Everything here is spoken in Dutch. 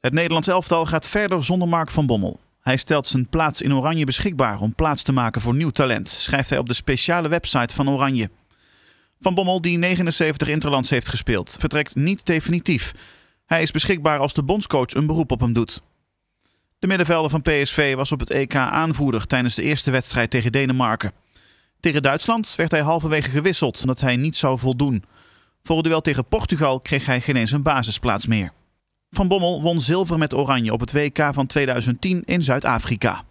Het Nederlands elftal gaat verder zonder Mark van Bommel. Hij stelt zijn plaats in Oranje beschikbaar om plaats te maken voor nieuw talent, schrijft hij op de speciale website van Oranje. Van Bommel, die 79 interlands heeft gespeeld, vertrekt niet definitief. Hij is beschikbaar als de bondscoach een beroep op hem doet. De middenvelder van PSV was op het EK aanvoerder tijdens de eerste wedstrijd tegen Denemarken. Tegen Duitsland werd hij halverwege gewisseld omdat hij niet zou voldoen. Voor het duel tegen Portugal kreeg hij geen eens een basisplaats meer. Van Bommel won zilver met Oranje op het WK van 2010 in Zuid-Afrika.